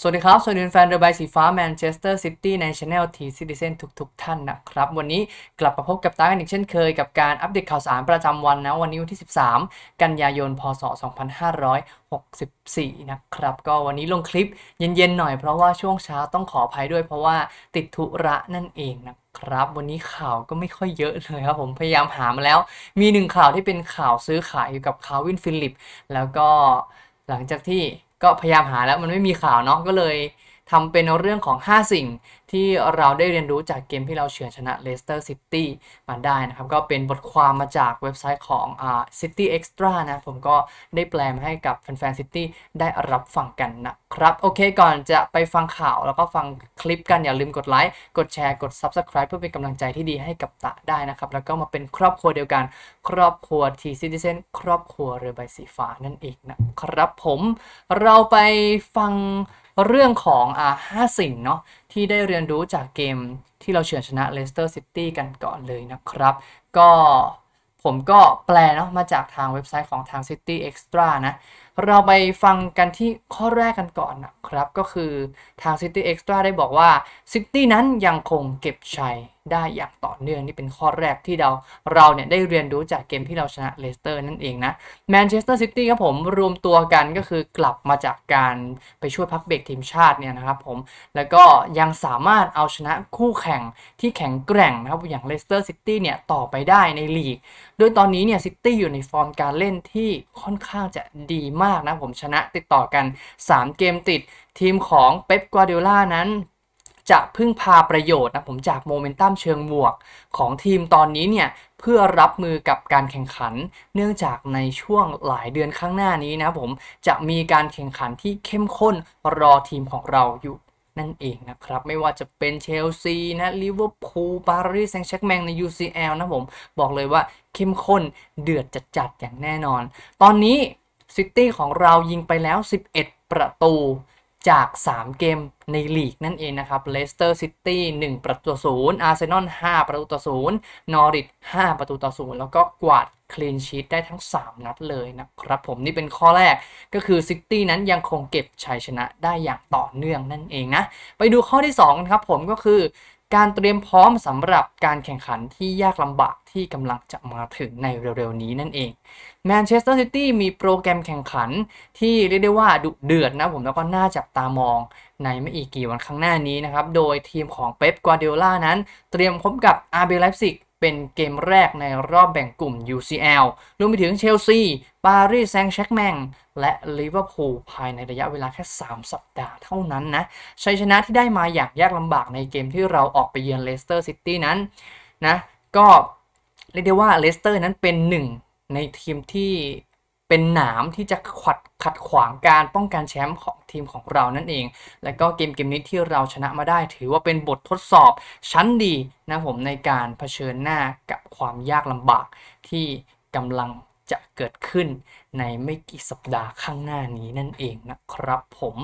สวัสดีครับ สวัสดีแฟนเรือใบสีฟ้า แมนเชสเตอร์ ซิตี้ในช anel ทีซิติเซนทุก ๆ ท่านนะครับ วันนี้กลับมาพบกับตากันอีกเช่นเคยกับการอัปเดตข่าวสารประจำวันนะ วันนี้วันที่ 13กันยายนพศ2564นะครับ ก็วันนี้ลงคลิปเย็นๆหน่อยเพราะว่าช่วงเช้าต้องขออภัยด้วย เพราะว่าติดธุระนั่นเองนะครับ วันนี้ข่าวก็ไม่ค่อยเยอะเลยครับผม พยายามหามาแล้ว มีหนึ่งข่าวที่เป็นข่าวซื้อขายอยู่กับคาวินฟิลิป แล้วก็หลังจากที่ก็พยายามหาแล้วมันไม่มีข่าวเนาะก็เลยทำเป็นเรื่องของ 5 สิ่งที่เราได้เรียนรู้จากเกมที่เราเฉือนชนะเลสเตอร์ซิตี้มาได้นะครับ ก็เป็นบทความมาจากเว็บไซต์ของอ่าซิตี้เอ็กซ์ตร้านะผมก็ได้แปลมาให้กับแฟนๆซิตี้ได้รับฟังกันนะครับโอเคก่อนจะไปฟังข่าวแล้วก็ฟังคลิปกันอย่าลืมกดไลค์ กดแชร์กด Subscribe เพื่อเป็นกำลังใจที่ดีให้กับตะได้นะครับ แล้วก็มาเป็นครอบครัวเดียวกัน ครอบครัวทีซิติเซนครอบครัวเรือใบสีฟ้านั่นเองนะครับผมเราไปฟังเรื่องของอ่า5สิ่งเนาะที่ได้เรียนรู้จากเกมที่เราเฉือนชนะเลสเตอร์ซิตี้กันก่อนเลยนะครับ ก็ผมก็แปลเนาะมาจากทางเว็บไซต์ของทาง City Extra นะเราไปฟังกันที่ข้อแรกกันก่อนนะครับก็คือทาง City Extra ได้บอกว่า City นั้นยังคงเก็บชัยได้อย่างต่อเนื่องนี่เป็นข้อแรกที่เราเราเนี่ยได้เรียนรู้จากเกมที่เราชนะเลสเตอร์นั่นเองนะแมนเชสเตอร์ซิตี้ครับผมรวมตัวกันก็คือกลับมาจากการไปช่วยพักเบรกทีมชาติเนี่ยนะครับผม แล้วก็ยังสามารถเอาชนะคู่แข่งที่แข็งแกร่งนะครับ อย่างเลสเตอร์ซิตี้เนี่ยต่อไปได้ในลีกโดยตอนนี้เนี่ยซิตี้อยู่ในฟอร์มการเล่นที่ค่อนข้างจะดีมากมากนะผมชนะติดต่อกัน 3 เกมติดทีมของเป๊ปกัวเดล่านั้น จะพึ่งพาประโยชน์ นะผมจากโมเมนตัมเชิงบวกของทีมตอนนี้เนี่ย เพื่อรับมือกับการแข่งขันเนื่องจากในช่วงหลายเดือนข้างหน้านี้นะผมจะมีการแข่งขันที่เข้มข้นรอทีมของเราอยู่นั่นเองนะครับ ไม่ว่าจะเป็นเชลซีนะลิเวอร์พูลปารีสแซงต์แชคแมงใน UCL นะผมบอกเลยว่าเข้มข้นเดือดจัดๆอย่างแน่นอน ตอนนี้ซิตี้ของเรายิงไปแล้ว 11 ประตูจาก 3 เกมใน ลีกนั่นเอง นะครับ เลสเตอร์ซิตี้ 1 ประตูต่อศูนย์ อาร์เซนอล 5 ประตูต่อศูนย์นอริท5ประตูต่อศูนย์ แล้วก็กวาดคลีนชีตได้ทั้ง 3 นัดเลยนะครับ ผมนี่ เป็นข้อแรกก็คือซิตี้นั้นยังคงเก็บชัยชนะได้อย่างต่อเนื่องนั่นเอง นะ ไปดูข้อที่2ครับ ผมก็คือการเตรียมพร้อมสำหรับการแข่งขันที่ยากลำบากที่กำลังจะมาถึงในเร็วๆ นี้นั่นเองแมนเชสเตอร์ซิตี้มีโปรแกรมแข่งขันที่เรียกได้ว่าดุเดือดนะผมแล้วก็น่าจับตามองในไม่อีกกี่วันข้างหน้านี้นะครับ โดยทีมของเป๊ปกัวเดล่านั้นเตรียมพบกับอาร์เบลลฟซิกเป็นเกมแรกในรอบแบ่งกลุ่ม UCL รวมไปถึงเชลซี ปารีสแซงต์แชกแมงและลิเวอร์พูล ภายในระยะเวลาแค่3สัปดาห์เท่านั้นนะ ชัยชนะที่ได้มาอย่างยากลำบากในเกมที่เราออกไปเยือนเลสเตอร์ซิตี้นั้นนะก็ เรียกได้ว่าเลสเตอร์นั้นเป็นหนึ่งในทีมที่เป็นหนาม ที่จะขัดขัดขวางการป้องกันแชมป์ของทีมของเรานั่นเอง แล้วก็เกมเกมนี้ที่เราชนะมาได้ถือว่าเป็นบททดสอบชั้นดีนะผมในการเผชิญหน้ากับความยากลำบากที่กำลังจะเกิดขึ้นในไม่กี่สัปดาห์ข้างหน้านี้นั่นเองนะครับผม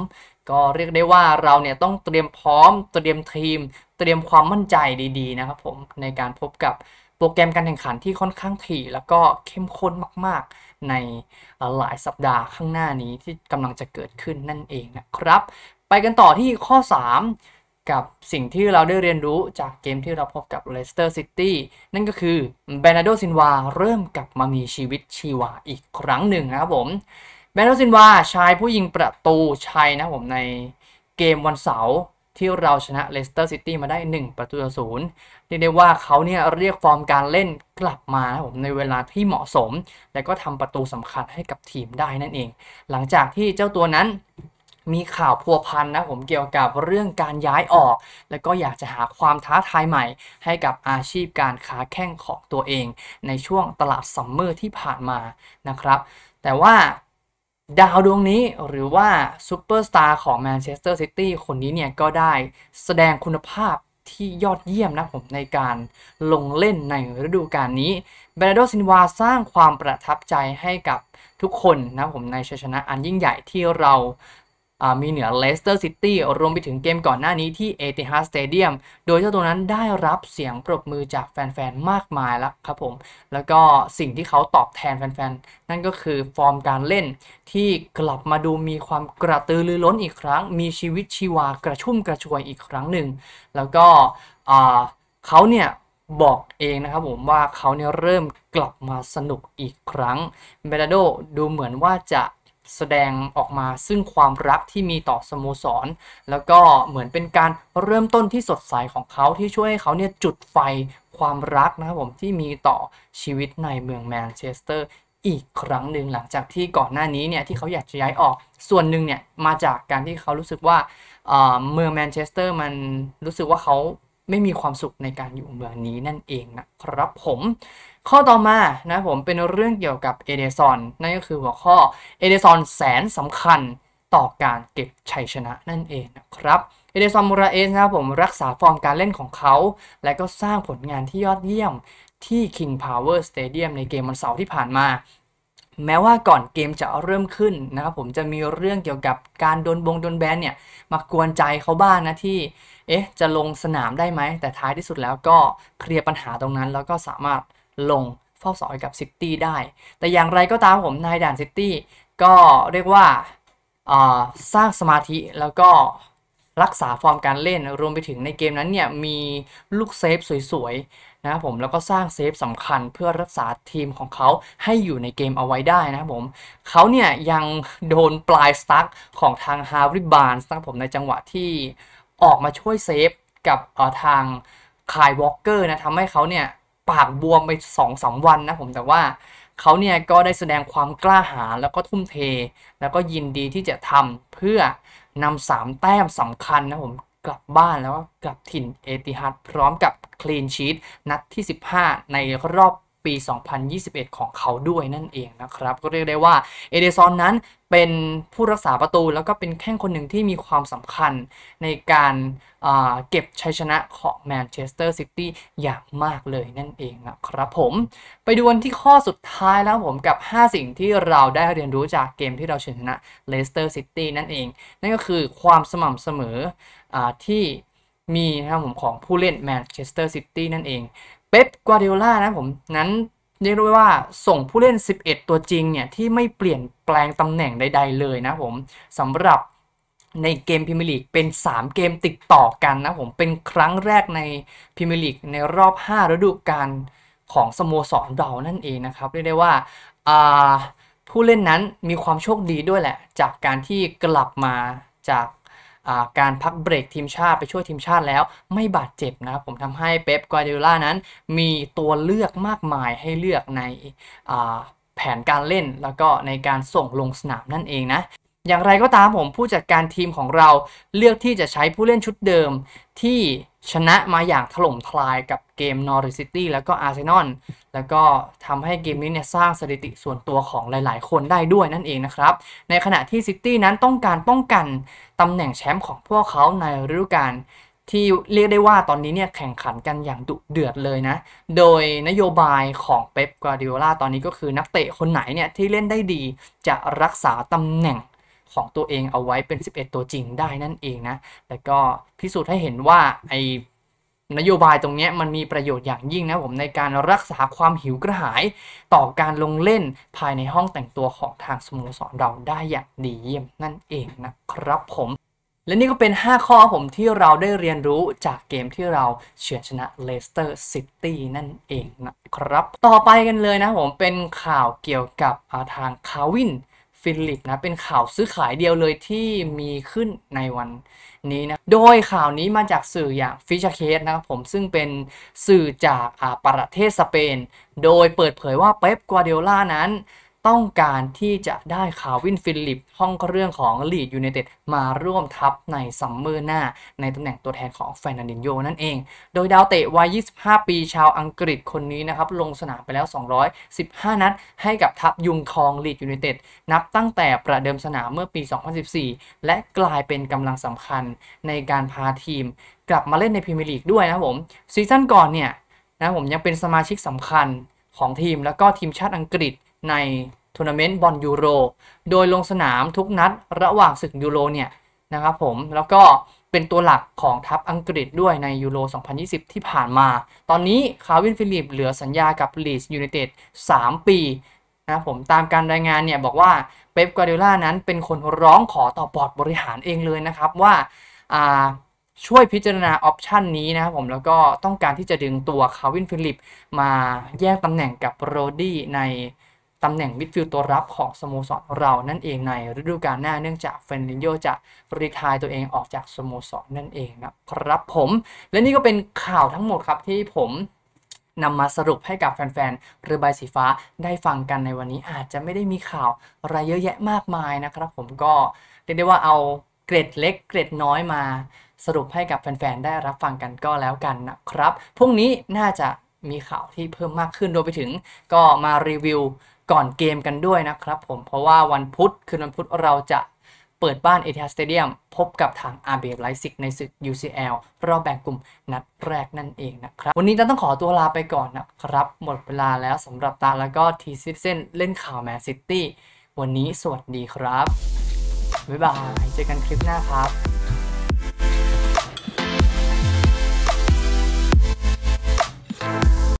ก็เรียกได้ว่าเราเนี่ยต้องเตรียมพร้อม เตรียมทีม เตรียมความมั่นใจดีๆนะครับผมในการพบกับโปรแกรมการแข่งขันที่ค่อนข้างถี่แล้วก็เข้มข้นมากๆในหลายสัปดาห์ข้างหน้านี้ที่กำลังจะเกิดขึ้นนั่นเองนะครับ ไปกันต่อที่ข้อ 3 กับสิ่งที่เราได้เรียนรู้จากเกมที่เราพบกับเลสเตอร์ซิตี้นั่นก็คือเบนาโดซินวาเริ่มกลับมามีชีวิตชีวาอีกครั้งหนึ่งนะครับผมเบนาโดซินวาชายผู้ยิงประตูชัยนะผมในเกมวันเสาร์ที่เราชนะเลสเตอร์ซิตี้มาได้ 1 ประตูต่อศูนย์เรียกได้ว่าเขาเนี่ยเรียกฟอร์มการเล่นกลับมาผมในเวลาที่เหมาะสมและก็ทำประตูสำคัญให้กับทีมได้นั่นเอง หลังจากที่เจ้าตัวนั้นมีข่าวพัวพันนะผมเกี่ยวกับเรื่องการย้ายออก แล้วก็อยากจะหาความท้าทายใหม่ให้กับอาชีพการค้าแข้งของตัวเอง ในช่วงตลาดซัมเมอร์ที่ผ่านมานะครับ แต่ว่าดาวดวงนี้หรือว่าซูเปอร์สตาร์ของแมนเชสเตอร์ซิตี้คนนี้เนี่ยก็ได้แสดงคุณภาพที่ยอดเยี่ยมนะผมในการลงเล่นในฤดูกาลนี้เบรโดซินวาสร้างความประทับใจให้กับทุกคนนะผมในชัยชนะอันยิ่งใหญ่ที่เรามีเหนือเลสเตอร์ซิตี้รวมไปถึงเกมก่อนหน้านี้ที่เอติฮัสสเตเดียมโดยเจ้าตัวนั้นได้รับเสียงปรบมือจากแฟนๆ มากมายแล้วครับผม แล้วก็สิ่งที่เขาตอบแทนแฟนๆ นั่นก็คือฟอร์มการเล่น ที่กลับมาดูมีความกระตือรือร้นอีกครั้ง มีชีวิตชีวากระชุ่มกระชวยอีกครั้งหนึ่ง แล้วก็เขาเนี่ย บอกเองนะครับผมว่าเขาเนี่ยเริ่มกลับมาสนุกอีกครั้งเบรดโดดูเหมือนว่าจะแสดงออกมาซึ่งความรักที่มีต่อสโมสร แล้วก็เหมือนเป็นการเริ่มต้นที่สดใสของเขาที่ช่วยให้เขาเนี่ยจุดไฟความรักนะครับผมที่มีต่อชีวิตในเมืองแมนเชสเตอร์อีกครั้งหนึ่งหลังจากที่ก่อนหน้านี้เนี่ยที่เขาอยากจะย้ายออกส่วนหนึ่งเนี่ยมาจากการที่เขารู้สึกว่าเมืองแมนเชสเตอร์มันรู้สึกว่าเขาไม่มีความสุขในการอยู่เมืองนี้นั่นเองนะครับผม ข้อต่อมานะผมเป็นเรื่องเกี่ยวกับเอเดซอนนั่นก็คือหัวข้อเอเดซอนแสนสำคัญต่อการเก็บชัยชนะนั่นเองนะครับเอเดซอนมูราเอสนะผมรักษาฟอร์มการเล่นของเขา และก็สร้างผลงานที่ยอดเยี่ยมที่ King Power Stadium ในเกมวันเสาร์ที่ผ่านมาแม้ว่าก่อนเกมจะเริ่มขึ้นนะครับผมจะมีเรื่องเกี่ยวกับการโดนบงโดนแบนเนี่ย มากวนใจเขาบ้างนนะที่เอ๊ะจะลงสนามได้ไหมแต่ท้ายที่สุดแล้วก็เคลียร์ปัญหาตรงนั้นแล้วก็สามารถลงเฝ้าสอยกับซิตี้ได้ แต่อย่างไรก็ตามผมนายด่านซิตี้ก็เรียกว่าสร้างสมาธิแล้วก็รักษาฟอร์มการเล่นรวมไปถึงในเกมนั้นเนี่ยมีลูกเซฟสวยนะครับผมแล้วก็สร้างเซฟสำคัญเพื่อรักษาทีมของเขาให้อยู่ในเกมเอาไว้ได้นะครับผม เขาเนี่ยยังโดนปลายสตั๊กของทางฮาริบานสนะครับผมในจังหวะที่ออกมาช่วยเซฟกับทางคายวอล์กเกอร์นะทำให้เขาเนี่ยปากบวมไป2อสวันนะผมแต่ว่าเขาเนี่ยก็ได้แสดงความกล้าหาญแล้วก็ทุ่มเท แล้วก็ยินดีที่จะทำเพื่อนำสามแต้มสำคัญนะผมกลับบ้านแล้วก็กลับถิ่นเอติฮัดพร้อมกับคลีนชีตนัดที่ 15 ในรอบปี 2021 ของเขาด้วยนั่นเองนะครับ ก็เรียกได้ว่าเอเดซอนนั้นเป็นผู้รักษาประตูแล้วก็เป็นแข้งคนหนึ่งที่มีความสำคัญในการเก็บชัยชนะของแมนเชสเตอร์ซิตี้อย่างมากเลยนั่นเองนะครับ ผม ไปดูวันที่ข้อสุดท้ายแล้วผมกับ 5 สิ่งที่เราได้เรียนรู้จากเกมที่เราชนะเลสเตอร์ซิตี้นั่นเอง นั่นก็คือความสม่ำเสมออที่มีนะครับผมของผู้เล่นแมนเชสเตอร์ซิตี้นั่นเองเป๊ปกัวเดล่านะผม นั้นเรียกได้ว่าส่งผู้เล่น 11 ตัวจริง เนี่ย ที่ไม่เปลี่ยนแปลงตำแหน่งใด ๆ เลยนะผมสำหรับในเกมพิม์ลีกเป็น 3 เกมติดต่อกันนะผม เป็นครั้งแรกในพิม์ลีกในรอบ 5 ฤดูกาลของสโมสรเรานั่นเองนะครับเรียกได้ว่าผู้เล่นนั้นมีความโชคดีด้วยแหละจากการที่กลับมาจากการพักเบรกทีมชาติไปช่วยทีมชาติแล้ว ไม่บาดเจ็บนะครับผมทำให้เป๊ปกัวเดล่านั้น มีตัวเลือกมากมายให้เลือกในแผนการเล่น แล้วก็ในการส่งลงสนามนั่นเองนะ อย่างไรก็ตามผมผู้จัดการทีมของเราเลือกที่จะใช้ผู้เล่นชุดเดิมที่ชนะมาอย่างถล่มทลายกับเกมนอริสซิตี้แล้วก็อาร์เซนอลแล้วก็ทำให้เกมนี้เนี่ยสร้างสถิติส่วนตัวของหลายๆคนได้ด้วยนั่นเองนะครับ ในขณะที่ซิตี้นั้นต้องการป้องกันตำแหน่งแชมป์ของพวกเขาในฤดูกาลที่เรียกได้ว่าตอนนี้เนี่ยแข่งขันกันอย่างดุเดือดเลยนะ โดยนโยบายของเป๊ปกวาดิโอลาตอนนี้ก็คือนักเตะคนไหนเนี่ยที่เล่นได้ดีจะรักษาตำแหน่งของตัวเองเอาไว้เป็น 11 ตัวจริงได้นั่นเองนะ แล้วก็พิสูจน์ให้เห็นว่า ไอนโยบายตรงนี้มันมีประโยชน์อย่างยิ่งนะผมในการรักษาความหิวกระหาย ต่อการลงเล่นภายในห้องแต่งตัวของทางสโมสรเราได้อย่างดีเยี่ยมนั่นเองนะครับผม และนี่ก็เป็น 5 ข้อผมที่เราได้เรียนรู้จากเกมที่เราเฉือนชนะเลสเตอร์ซิตี้นั่นเองนะครับ ต่อไปกันเลยนะผมเป็นข่าวเกี่ยวกับาทางคาวินฟิลิปนะเป็นข่าวซื้อขายเดียวเลยที่มีขึ้นในวันนี้นะ โดยข่าวนี้มาจากสื่ออย่างฟิชเคสนะครับผมซึ่งเป็นสื่อจากประเทศสเปนโดยเปิดเผยว่าเป๊ปกัวเดล่านั้นต้องการที่จะได้คาวินฟิลิปห้องเรื่องของลีดยูไนเต็ดมาร่วมทัพในซัมเมอร์หน้าในตำแหน่งตัวแทนของแฟนันดินโยนั่นเอง โดยดาวเตะวัย25 ปีชาวอังกฤษคนนี้นะครับ ลงสนามไปแล้ว 215 นัดให้กับทัพยุงคองลีดยูไนเต็ดนับตั้งแต่ประเดิมสนามเมื่อปี 2014 และกลายเป็นกำลังสำคัญในการพาทีม กลับมาเล่นในพรีเมียร์ลีกด้วยนะผมซีซั่นก่อนเนี่ยนะผมยังเป็นสมาชิกสำคัญของทีมแล้วก็ทีมชาติอังกฤษในทัวร์นาเมนต์บอลยูโร โดยลงสนามทุกนัดระหว่างศึกยูโรเนี่ย นะครับผม แล้วก็เป็นตัวหลักของทัพอังกฤษด้วยในยูโร 2020 ที่ผ่านมา ตอนนี้คาวินฟิลิปเหลือสัญญากับลีสยูไนเต็ด 3 ปี นะผมตามการรายงานเนี่ยบอกว่าเป๊ปกวาเดล่านั้นเป็นคนร้องขอต่อบอร์ดบริหารเองเลยนะครับว่าช่วยพิจารณาออปชันนี้นะครับผม แล้วก็ต้องการที่จะดึงตัวคาวินฟิลิปมาแยกตำแหน่งกับโรดี้ในตำแหน่งมิดฟิลด์ตัวรับของสโมสรเรานั่นเองในฤดูกาลหน้าเนื่องจากเฟรนิโยจะรีทายตัวเองออกจากสโมสรนั่นเองนะครับผมและนี่ก็เป็นข่าวทั้งหมดครับที่ผมนำมาสรุปให้กับแฟนๆเรือใบสีฟ้าได้ฟังกันในวันนี้ อาจจะไม่ได้มีข่าวอะไรเยอะแยะมากมายนะครับผมก็เรียกได้ว่าเอาเกรดเล็กเกรดน้อยมาสรุปให้กับแฟนๆได้รับฟังกันก็แล้วกันนะครับพรุ่งนี้น่าจะมีข่าวที่เพิ่มมากขึ้นโดยไปถึงก็มารีวิวก่อนเกมกันด้วยนะครับผมเพราะว่าวันพุธคืนวันพุธเราจะเปิดบ้านเอทีอาร์สเตเดียมพบกับทางอาร์เบไลซิกในศึก UCL รอบแบ่งกลุ่มนัดแรกนั่นเองนะครับ วันนี้ต้องขอตัวลาไปก่อนนะครับ หมดเวลาแล้วสำหรับตาแล้วก็ทีซิเซนเล่นข่าวแมนซิตี้ วันนี้สวัสดีครับ บ๊ายบายเจอกันคลิปหน้าครับ